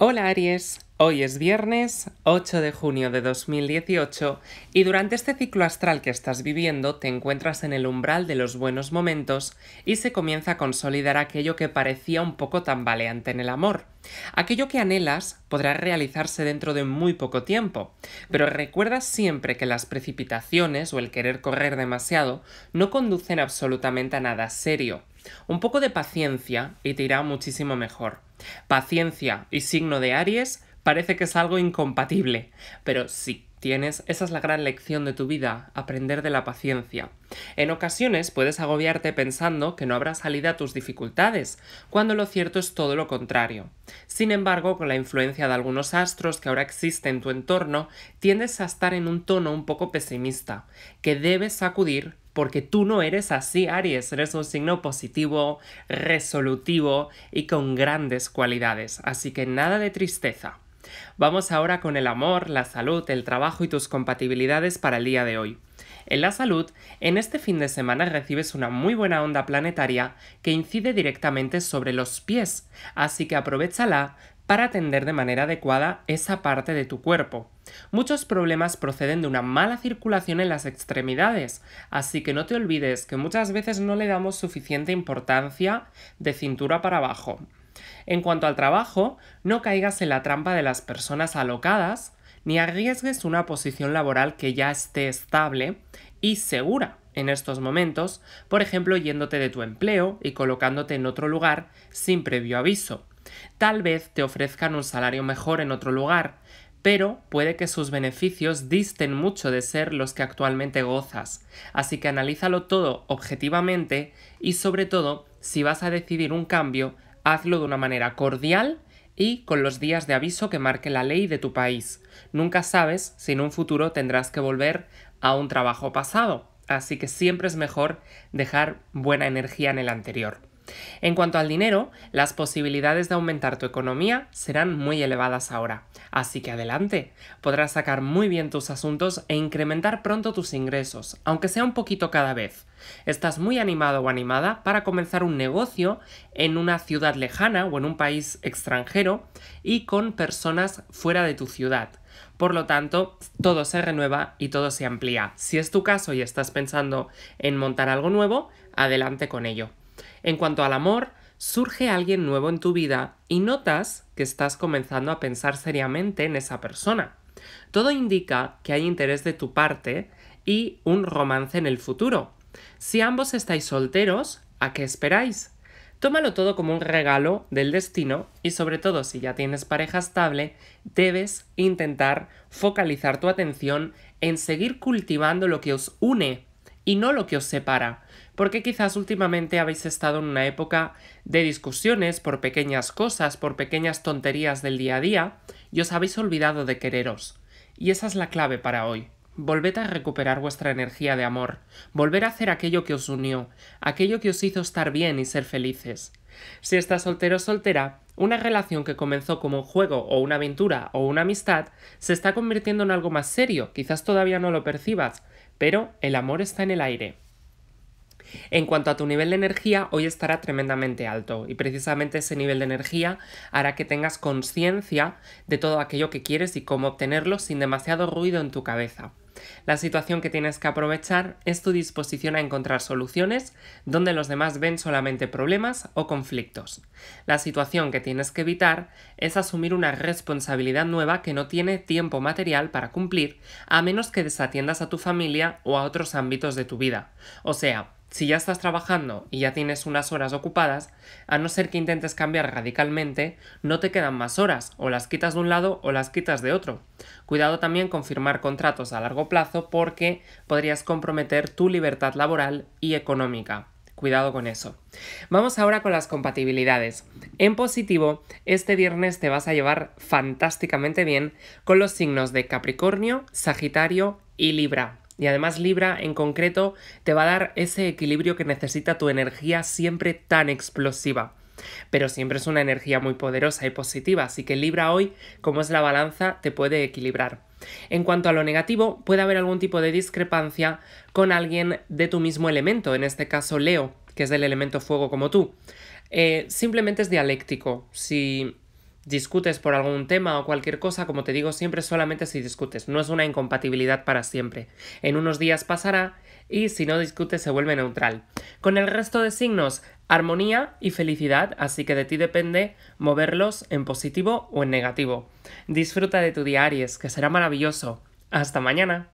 Hola Aries, hoy es viernes 8 de junio de 2018 y durante este ciclo astral que estás viviendo te encuentras en el umbral de los buenos momentos y se comienza a consolidar aquello que parecía un poco tambaleante en el amor. Aquello que anhelas podrá realizarse dentro de muy poco tiempo, pero recuerda siempre que las precipitaciones o el querer correr demasiado no conducen absolutamente a nada serio. Un poco de paciencia y te irá muchísimo mejor. Paciencia y signo de Aries parece que es algo incompatible, pero sí tienes, esa es la gran lección de tu vida, aprender de la paciencia. En ocasiones puedes agobiarte pensando que no habrá salida a tus dificultades, cuando lo cierto es todo lo contrario. Sin embargo, con la influencia de algunos astros que ahora existen en tu entorno, tiendes a estar en un tono un poco pesimista, que debes sacudir porque tú no eres así, Aries, eres un signo positivo, resolutivo y con grandes cualidades, así que nada de tristeza. Vamos ahora con el amor, la salud, el trabajo y tus compatibilidades para el día de hoy. En la salud, en este fin de semana recibes una muy buena onda planetaria que incide directamente sobre los pies, así que aprovechala para atender de manera adecuada esa parte de tu cuerpo. Muchos problemas proceden de una mala circulación en las extremidades, así que no te olvides que muchas veces no le damos suficiente importancia de cintura para abajo. En cuanto al trabajo, no caigas en la trampa de las personas alocadas, ni arriesgues una posición laboral que ya esté estable y segura en estos momentos, por ejemplo yéndote de tu empleo y colocándote en otro lugar sin previo aviso. Tal vez te ofrezcan un salario mejor en otro lugar, pero puede que sus beneficios disten mucho de ser los que actualmente gozas, así que analízalo todo objetivamente y sobre todo si vas a decidir un cambio, Hazlo de una manera cordial y con los días de aviso que marque la ley de tu país. Nunca sabes si en un futuro tendrás que volver a un trabajo pasado, así que siempre es mejor dejar buena energía en el anterior. En cuanto al dinero, las posibilidades de aumentar tu economía serán muy elevadas ahora, así que adelante, podrás sacar muy bien tus asuntos e incrementar pronto tus ingresos, aunque sea un poquito cada vez. Estás muy animado o animada para comenzar un negocio en una ciudad lejana o en un país extranjero y con personas fuera de tu ciudad. Por lo tanto, todo se renueva y todo se amplía. Si es tu caso y estás pensando en montar algo nuevo, adelante con ello. En cuanto al amor, surge alguien nuevo en tu vida y notas que estás comenzando a pensar seriamente en esa persona. Todo indica que hay interés de tu parte y un romance en el futuro. Si ambos estáis solteros, ¿a qué esperáis? Tómalo todo como un regalo del destino y sobre todo si ya tienes pareja estable, debes intentar focalizar tu atención en seguir cultivando lo que os une y no lo que os separa porque quizás últimamente habéis estado en una época de discusiones por pequeñas cosas, por pequeñas tonterías del día a día, y os habéis olvidado de quereros. Y esa es la clave para hoy. Volved a recuperar vuestra energía de amor, volver a hacer aquello que os unió, aquello que os hizo estar bien y ser felices. Si estás soltero o soltera, una relación que comenzó como un juego o una aventura o una amistad se está convirtiendo en algo más serio, quizás todavía no lo percibas, pero el amor está en el aire. En cuanto a tu nivel de energía, hoy estará tremendamente alto y precisamente ese nivel de energía hará que tengas conciencia de todo aquello que quieres y cómo obtenerlo sin demasiado ruido en tu cabeza. La situación que tienes que aprovechar es tu disposición a encontrar soluciones donde los demás ven solamente problemas o conflictos. La situación que tienes que evitar es asumir una responsabilidad nueva que no tiene tiempo material para cumplir a menos que desatiendas a tu familia o a otros ámbitos de tu vida. O sea, si ya estás trabajando y ya tienes unas horas ocupadas, a no ser que intentes cambiar radicalmente, no te quedan más horas, o las quitas de un lado o las quitas de otro. Cuidado también con firmar contratos a largo plazo porque podrías comprometer tu libertad laboral y económica. Cuidado con eso. Vamos ahora con las compatibilidades. En positivo, este viernes te vas a llevar fantásticamente bien con los signos de Capricornio, Sagitario y Libra. Y además Libra en concreto te va a dar ese equilibrio que necesita tu energía siempre tan explosiva. Pero siempre es una energía muy poderosa y positiva, así que Libra hoy, como es la balanza, te puede equilibrar. En cuanto a lo negativo, puede haber algún tipo de discrepancia con alguien de tu mismo elemento, en este caso Leo, que es del elemento fuego como tú. Eh, simplemente es dialéctico. Si discutes por algún tema o cualquier cosa, como te digo, siempre solamente si discutes, no es una incompatibilidad para siempre. En unos días pasará y si no discutes se vuelve neutral. Con el resto de signos, armonía y felicidad, así que de ti depende moverlos en positivo o en negativo. Disfruta de tu día Aries, que será maravilloso. Hasta mañana.